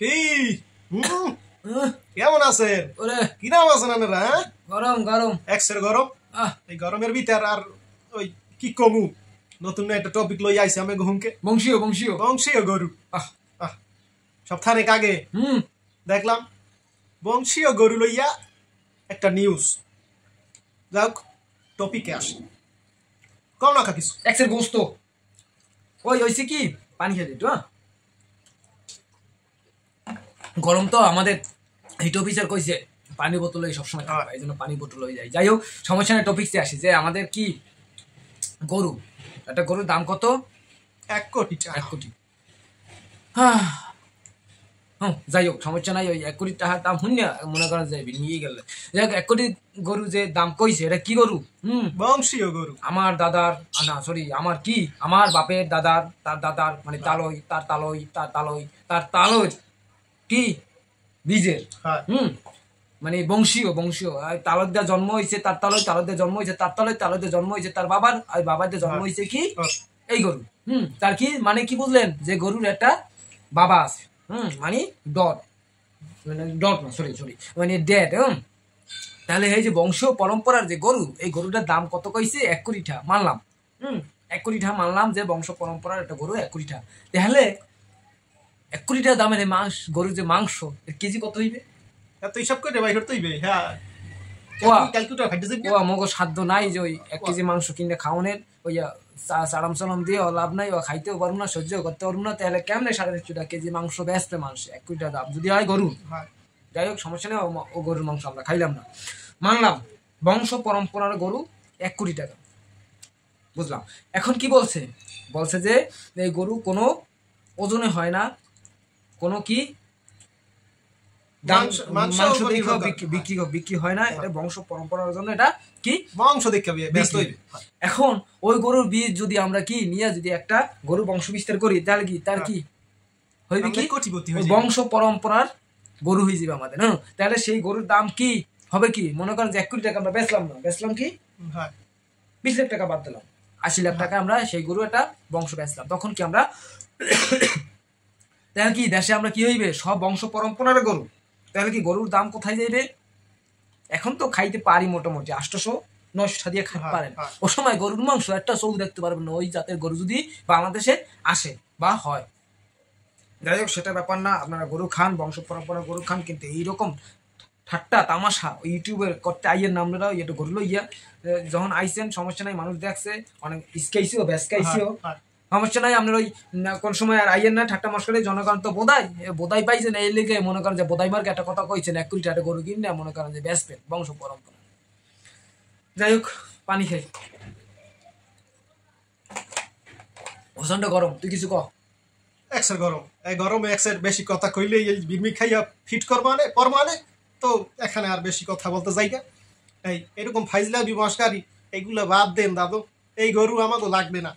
কি হুম কেমন আছে ওরে কি নাম আছেন হ্যাঁ গরম গরম এক্সের গরম এই গরমের ভিতর আর ওই কি কমু নতুন একটা টপিক লই আইছে আমি গহুমকে বংশীয় বংশীয় বংশীয় গরু সপ্তাহের আগে হুম দেখলাম বংশীয় গরু লইয়া একটা নিউজ যাক টপিকে আস কম না খাকিস এক্সের গোস্ত ওই ওইছে কি পানি খেয়ে দিত হ্যাঁ গরম তো আমাদের হিট অফিসার কইছে পানি বোতল হয়ে সবসময় খাওয়া এই জন্য পানি বোতল হয়ে যায় যাই হোক সমস্যা টপিক টপিক্সে আসি যে আমাদের কি গরু একটা গরুর দাম কত এক কোটি এক কোটি হ্যাঁ যাই হোক সমস্যা নাই ওই এক কোটি টাকার দাম শুনি না মনে করা যায় নিয়ে গেলে যাই হোক এক কোটি গরু যে দাম কইছে এটা কি গরু হুম বংশীয় গরু আমার দাদার না সরি আমার কি আমার বাপের দাদার তার দাদার মানে তালই তার তালই তার তালই তার তালই কি বীজের হুম মানে বংশীয় বংশীয় জন্ম হয়েছে তার তালয় জন্ম হয়েছে তার তালয় জন্ম হয়েছে তার বাবার আর জন্ম হয়েছে কি হ্যাঁ। এই গরু হুম তার কি মানে কি বুঝলেন যে গরুর একটা বাবা আছে হুম মানে ডট মানে ডট না সরি সরি মানে ড্যাড হুম তাহলে এই যে বংশ পরম্পরার যে গরু এই গরুটার দাম কত কইছে এক কোটিটা মানলাম হুম এক কোটিটা মানলাম যে বংশ পরম্পরার একটা গরু এক কোটিটা তাহলে এক কোটি টাকা দামের এই মাংস গরুর যে মাংস এর কেজি কত হইবে হ্যাঁ, তো হিসাব করে ভাই করতে হইবে হ্যাঁ ও সাধ্য নাই যে ওই এক কেজি মাংস কিনে খাওয়ানোর ওই সারাম সালাম দিয়ে লাভ নাই ও খাইতেও পারবো না সহ্য করতে পারবো না তাহলে কেমনে সাড়ে তিনশো টাকা কেজি মাংস ব্যস্ত মাংস এক কোটি টাকা দাম যদি হয় গরু হ্যাঁ। যাই হোক সমস্যা নেই ও গরুর মাংস আমরা খাইলাম না মানলাম বংশ পরম্পরার গরু এক কোটি টাকা বুঝলাম এখন কি বলছে বলছে যে এই গরু কোনো ওজনে হয় না কোনো কি মাংস বিক্রি বিক্রি হয় না এটা হ্যাঁ। বংশ পরম্পরার জন্য এটা কি বংশ দীক্ষা হ্যাঁ। এখন ওই গরুর বীজ যদি আমরা কি নিয়ে যদি একটা গরু বংশ বিস্তার করি তাহলে কি তার হ্যাঁ। কি হইবে কি বংশ পরম্পরার গরু হয়ে যাবে আমাদের হ্যাঁ তাহলে সেই গরুর দাম কি হবে কি মনে করেন যে এক কোটি টাকা আমরা বেচলাম না বেচলাম কি বিশ লাখ টাকা বাদ দিলাম আশি লাখ টাকা আমরা সেই গরু একটা বংশ বেচলাম তখন কি আমরা তাহলে কি দেশে আমরা কি হইবে সব বংশ পরম্পরার গরু তাহলে কি গরুর দাম কোথায় যাইবে এখন তো খাইতে পারি মোটামুটি আষ্টশো নয়শো দিয়ে খাইতে হ্যাঁ, পারেন হ্যাঁ। ও সময় গরুর মাংস একটা চোখ দেখতে পারবেন না ওই জাতের গরু যদি বাংলাদেশে আসে বা হয় যাই হোক সেটা ব্যাপার না আপনারা গরু খান বংশ পরম্পরা গরু খান কিন্তু এইরকম ঠাট্টা তামাশা ইউটিউবের করতে আইয়ের নাম নামলেরাও এটা গরু লইয়া যখন আইসেন সমস্যা নাই মানুষ দেখছে অনেক ইসকাইছিও ব্যাসকাইছিও হ্যাঁ, সমস্যা নাই আপনার ওই কোন সময় আর আইয়ের না ঠাট্টা মস্করে জনগণ তো বোধাই বোধাই পাইছে না এই লিগে মনে করেন যে বোধাই মার্কে একটা কথা কইছেন এক কুড়িটা গরু কিনলে মনে করেন যে ব্যাসপেন বংশ পরম্পরা যাই হোক পানি খাই প্রচন্ড গরম তুই কিছু ক একসের গরম এই গরমে একসের বেশি কথা কইলে এই বিমি খাইয়া ফিট করবানে পরমানে তো এখানে আর বেশি কথা বলতে যাই না এই এরকম ফাইজলা বিমশকারী এইগুলো বাদ দেন দাদু এই গরু আমাকে লাগবে না